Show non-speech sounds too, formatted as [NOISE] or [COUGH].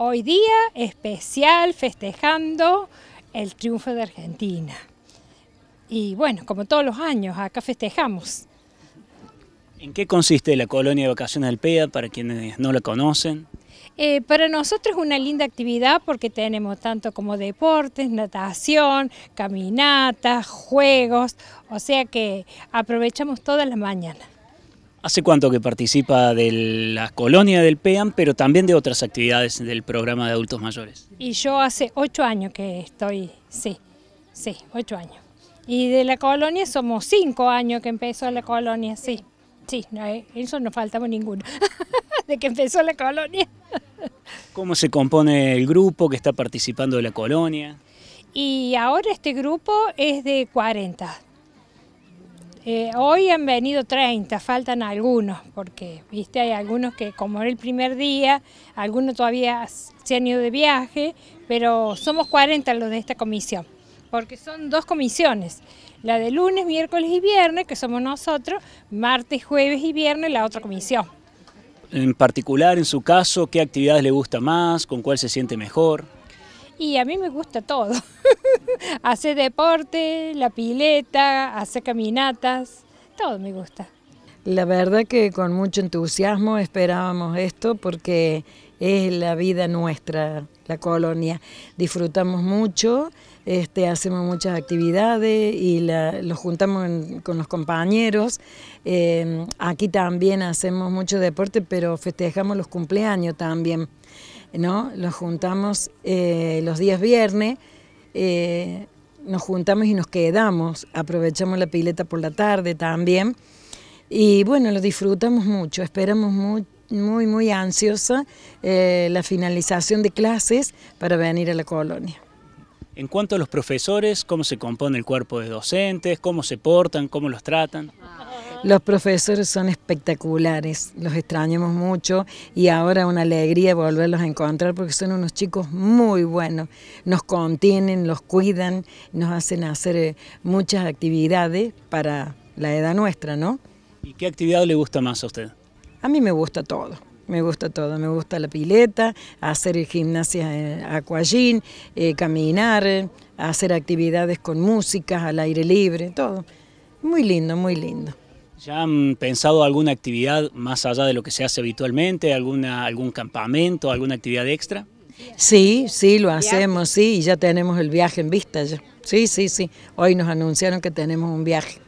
hoy día especial festejando el triunfo de Argentina. Y bueno, como todos los años, acá festejamos. ¿En qué consiste la colonia de vacaciones del PEA para quienes no la conocen? Eh, para nosotros es una linda actividad porque tenemos tanto como deportes, natación, caminatas, juegos, o sea que aprovechamos todas las mañanas. ¿Hace cuánto que participa de la colonia del PEAM, pero también de otras actividades del programa de adultos mayores? Y yo hace ocho años que estoy, sí, sí, ocho años. Y de la colonia somos cinco años que empezó la colonia, sí. Sí, eh, eso no faltamos ninguno, [LAUGHS] de que empezó la colonia. ¿Cómo se compone el grupo que está participando de la colonia? Y ahora este grupo es de 40, eh, hoy han venido 30, faltan algunos, porque viste hay algunos que como era el primer día, algunos todavía se han ido de viaje, pero somos 40 los de esta comisión, porque son dos comisiones, la de lunes, miércoles y viernes, que somos nosotros, martes, jueves y viernes la otra comisión. En particular, en su caso, ¿qué actividades le gusta más? ¿Con cuál se siente mejor? Y a mí me gusta todo. [LAUGHS] hacer deporte, la pileta, hacer caminatas, todo me gusta. La verdad que con mucho entusiasmo esperábamos esto porque es la vida nuestra, la colonia. Disfrutamos mucho, este, hacemos muchas actividades y los juntamos con los compañeros. Eh, aquí también hacemos mucho deporte, pero festejamos los cumpleaños también. ¿no? Nos juntamos eh, los días viernes, eh, nos juntamos y nos quedamos, aprovechamos la pileta por la tarde también. Y bueno, lo disfrutamos mucho, esperamos muy, muy, muy ansiosa eh, la finalización de clases para venir a la colonia. En cuanto a los profesores, ¿cómo se compone el cuerpo de docentes? ¿Cómo se portan? ¿Cómo los tratan? Ah. Los profesores son espectaculares, los extrañamos mucho y ahora una alegría volverlos a encontrar porque son unos chicos muy buenos, nos contienen, los cuidan, nos hacen hacer eh, muchas actividades para la edad nuestra, ¿no? ¿Y qué actividad le gusta más a usted? A mí me gusta todo. Me gusta todo, me gusta la pileta, hacer gimnasia en eh, acuallín, eh, caminar, hacer actividades con músicas al aire libre, todo. Muy lindo, muy lindo. ¿Ya han pensado alguna actividad más allá de lo que se hace habitualmente? ¿Alguna, ¿Algún campamento, alguna actividad extra? Sí, sí, lo hacemos, sí, y ya tenemos el viaje en vista. Sí, sí, sí. Hoy nos anunciaron que tenemos un viaje.